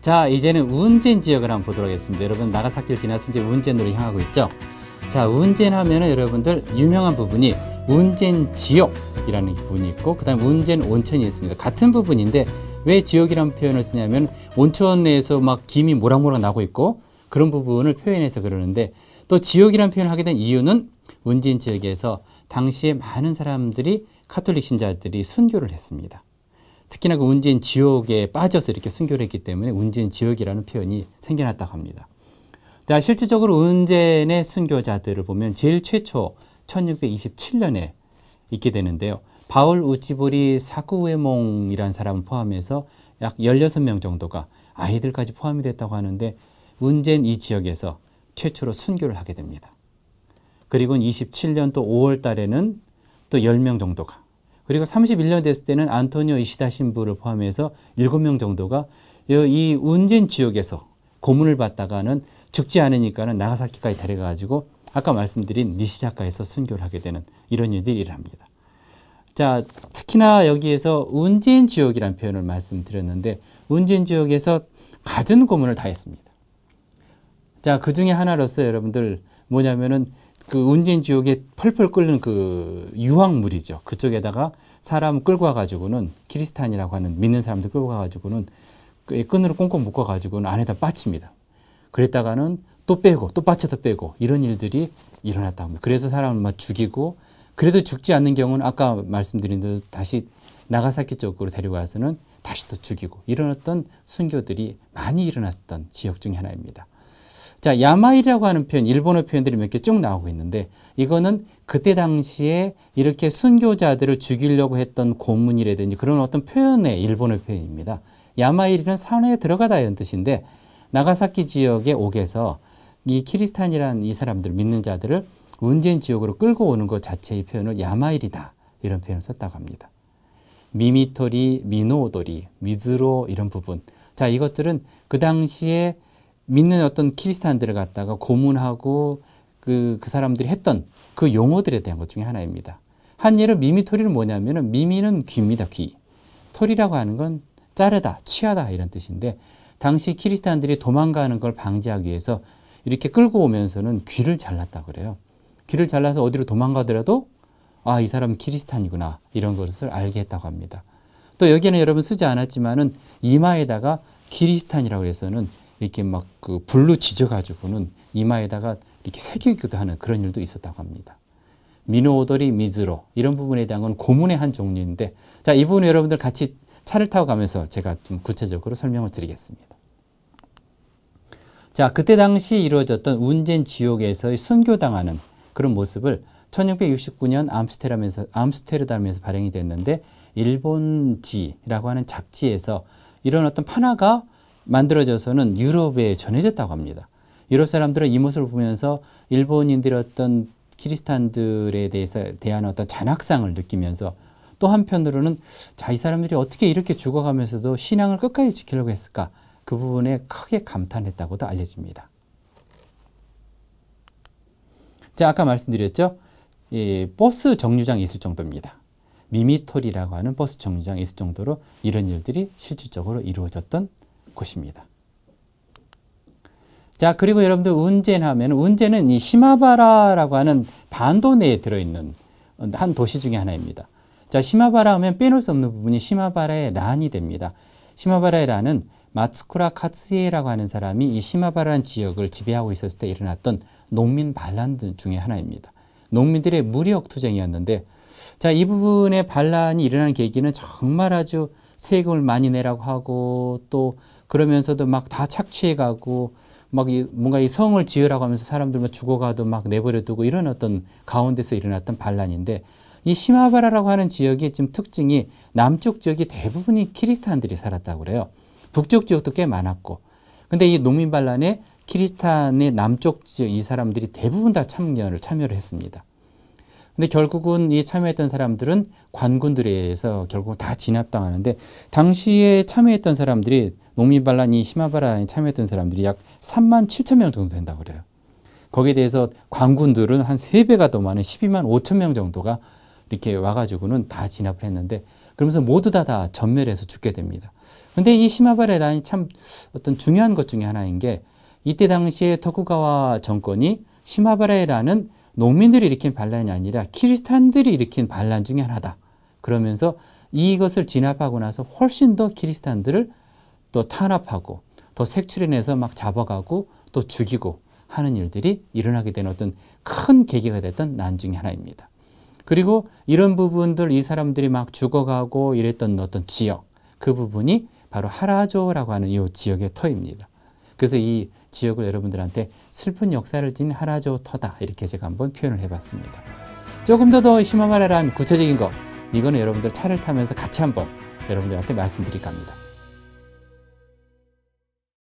자 이제는 운젠 지역을 한번 보도록 하겠습니다 여러분 나가사키를 지나서 이제 운젠으로 향하고 있죠 자 운젠 하면은 여러분들 유명한 부분이 운젠 지역이라는 부분이 있고 그 다음 에 운젠 온천이 있습니다 같은 부분인데 왜 지역이라는 표현을 쓰냐면 온천 내에서 막 김이 모락모락 나고 있고 그런 부분을 표현해서 그러는데 또지역이라는 표현을 하게 된 이유는 운젠 지역에서 당시에 많은 사람들이 카톨릭 신자들이 순교를 했습니다. 특히나 그 운진 지옥에 빠져서 이렇게 순교를 했기 때문에 운진 지옥이라는 표현이 생겨났다고 합니다. 자, 실질적으로 운젠의 순교자들을 보면 제일 최초 1627년에 있게 되는데요. 바울 우찌보리 사구웨몽이라는 사람을 포함해서 약 16명 정도가 아이들까지 포함이 됐다고 하는데 운젠 이 지역에서 최초로 순교를 하게 됩니다. 그리고 27년 또 5월 달에는 또 10명 정도가 그리고 31년 됐을 때는 안토니오 이시다 신부를 포함해서 7명 정도가 이 운진 지역에서 고문을 받다가는 죽지 않으니까는 나가사키까지 데려가가지고 아까 말씀드린 니시자카에서 순교를 하게 되는 이런 일들이 일어니다 자, 특히나 여기에서 운진 지역이라는 표현을 말씀드렸는데 운진 지역에서 갖은 고문을 다 했습니다. 자, 그 중에 하나로서 여러분들 뭐냐면은 그 운진 지옥에 펄펄 끓는 그 유황물이죠. 그쪽에다가 사람 끌고 와가지고는 키리스탄이라고 하는 믿는 사람들 끌고 와가지고는 그 끈으로 꽁꽁 묶어가지고는 안에다 빠칩니다. 그랬다가는 또 빼고 또 빠쳐서 빼고 이런 일들이 일어났다 합니다. 그래서 사람을 막 죽이고 그래도 죽지 않는 경우는 아까 말씀드린 대로 다시 나가사키 쪽으로 데리고 와서는 다시 또 죽이고 이런 어떤 순교들이 많이 일어났던 지역 중의 하나입니다. 자, 야마이라고 하는 표현, 일본어 표현들이 몇 개 쭉 나오고 있는데 이거는 그때 당시에 이렇게 순교자들을 죽이려고 했던 고문이라든지 그런 어떤 표현의 일본어 표현입니다. 야마이리는 산에 들어가다 이런 뜻인데 나가사키 지역의 옥에서 이 키리스탄이라는 이 사람들 믿는 자들을 운재 지역으로 끌고 오는 것 자체의 표현을 야마일이다 이런 표현을 썼다고 합니다. 미미토리, 미노도리 미즈로 이런 부분 자 이것들은 그 당시에 믿는 어떤 키리스탄들을 갖다가 고문하고 그, 그 사람들이 했던 그 용어들에 대한 것 중에 하나입니다. 한 예로 미미토리는 뭐냐면은 미미는 귀입니다. 귀. 토리라고 하는 건 자르다, 취하다 이런 뜻인데 당시 키리스탄들이 도망가는 걸 방지하기 위해서 이렇게 끌고 오면서는 귀를 잘랐다 그래요. 귀를 잘라서 어디로 도망가더라도 아, 이 사람 키리스탄이구나 이런 것을 알게 했다고 합니다. 또여기는 여러분 쓰지 않았지만은 이마에다가 키리스탄이라고 해서는 이렇게 막그 불로 지져가지고는 이마에다가 이렇게 새기기도 하는 그런 일도 있었다고 합니다. 미노오더리 미즈로 이런 부분에 대한 건 고문의 한 종류인데 자, 이 부분 여러분들 같이 차를 타고 가면서 제가 좀 구체적으로 설명을 드리겠습니다. 자, 그때 당시 이루어졌던 운젠 지옥에서 순교당하는 그런 모습을 1669년 암스테르담에서, 암스테르담에서 발행이 됐는데 일본지라고 하는 잡지에서 이런 어떤 판화가 만들어져서는 유럽에 전해졌다고 합니다. 유럽 사람들은 이 모습을 보면서 일본인들의 어떤 키리스탄들에 대해서 대한 어떤 잔악상을 느끼면서 또 한편으로는 자, 이 사람들이 어떻게 이렇게 죽어가면서도 신앙을 끝까지 지키려고 했을까? 그 부분에 크게 감탄했다고도 알려집니다. 자, 아까 말씀드렸죠? 예, 버스 정류장이 있을 정도입니다. 미미톨이라고 하는 버스 정류장이 있을 정도로 이런 일들이 실질적으로 이루어졌던 곳입니다. 자, 그리고 여러분들 운젠 하면 운젠은 이 시마바라라고 하는 반도 내에 들어있는 한 도시 중에 하나입니다. 자, 시마바라 하면 빼놓을 수 없는 부분이 시마바라의 란이 됩니다. 시마바라의 란은 마츠쿠라 카츠에라고 하는 사람이 이 시마바라는 지역을 지배하고 있었을 때 일어났던 농민 반란 중에 하나입니다. 농민들의 무력 투쟁이었는데 자, 이 부분의 반란이 일어난 계기는 정말 아주 세금을 많이 내라고 하고 또 그러면서도 막 다 착취해가고 막 이, 뭔가 이 성을 지으라고 하면서 사람들 만 죽어가도 막 내버려두고 이런 어떤 가운데서 일어났던 반란인데 이 시마바라라고 하는 지역의 지금 특징이 남쪽 지역이 대부분이 키리스탄들이 살았다고 그래요. 북쪽 지역도 꽤 많았고 근데 이 농민 반란에 키리스탄의 남쪽 지역 이 사람들이 대부분 다 참여를 참여를 했습니다. 근데 결국은 이 참여했던 사람들은 관군들에 의해서 결국 다 진압당하는데 당시에 참여했던 사람들이 농민반란이 심화반란에 참여했던 사람들이 약 3만 7천 명 정도 된다고 그래요. 거기에 대해서 관군들은 한3배가더 많은 12만 5천 명 정도가 이렇게 와가지고는 다 진압을 했는데 그러면서 모두 다 다 전멸해서 죽게 됩니다. 근데 이 시마바레란이 참 어떤 중요한 것 중에 하나인 게 이때 당시에 토쿠가와 정권이 시마바레라는 농민들이 일으킨 반란이 아니라 키리스탄들이 일으킨 반란 중의 하나다. 그러면서 이것을 진압하고 나서 훨씬 더 키리스탄들을 또 탄압하고 또 색출해내서 막 잡아가고 또 죽이고 하는 일들이 일어나게 된 어떤 큰 계기가 됐던 난중의 하나입니다. 그리고 이런 부분들 이 사람들이 막 죽어가고 이랬던 어떤 지역 그 부분이 바로 하라조라고 하는 이 지역의 터입니다. 그래서 이 지역을 여러분들한테 슬픈 역사를 진 하라조 터다 이렇게 제가 한번 표현을 해봤습니다. 조금 더 더 심화말해란 구체적인 거 이거는 여러분들 차를 타면서 같이 한번 여러분들한테 말씀드릴까 합니다.